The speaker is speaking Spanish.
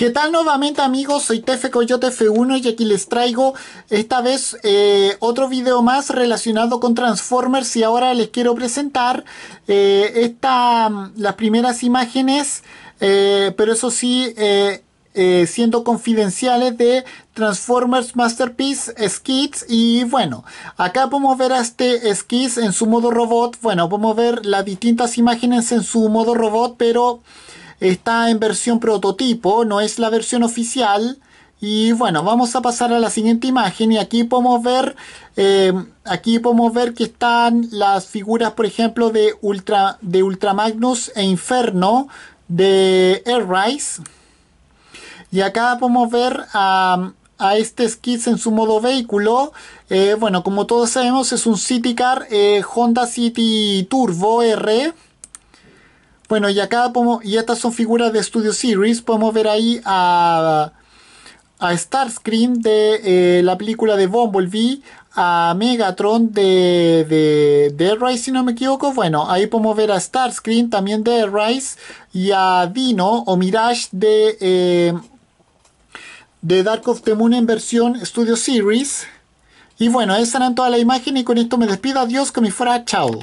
¿Qué tal nuevamente amigos? Soy Tefe Coyote F1 y aquí les traigo esta vez eh, otro video más relacionado con Transformers y ahora les quiero presentar eh, esta, las primeras imágenes, eh, pero eso sí, siendo confidenciales de Transformers Masterpiece Skids y bueno, acá podemos ver a este Skids en su modo robot, bueno, podemos ver las distintas imágenes en su modo robot, pero... Está en versión prototipo, no es la versión oficial. Y bueno, vamos a pasar a la siguiente imagen y aquí podemos ver, eh, aquí podemos ver que están las figuras, por ejemplo, de, Ultra, de Ultramagnus e Inferno de Airrise. Y acá podemos ver a, este Skids en su modo vehículo. Eh, bueno, como todos sabemos es un City Car eh, Honda City Turbo R. Bueno, y acá y estas son figuras de Studio Series, podemos ver ahí a, a Starscream de eh, la película de Bumblebee, a Megatron de, de, Rise, si no me equivoco. Bueno, ahí podemos ver a Starscream también de Rise y a Dino o Mirage de, eh, de Dark of the Moon en versión Studio Series. Y bueno, esas era toda la imagen y con esto me despido. Adiós, que me fuera. Chao.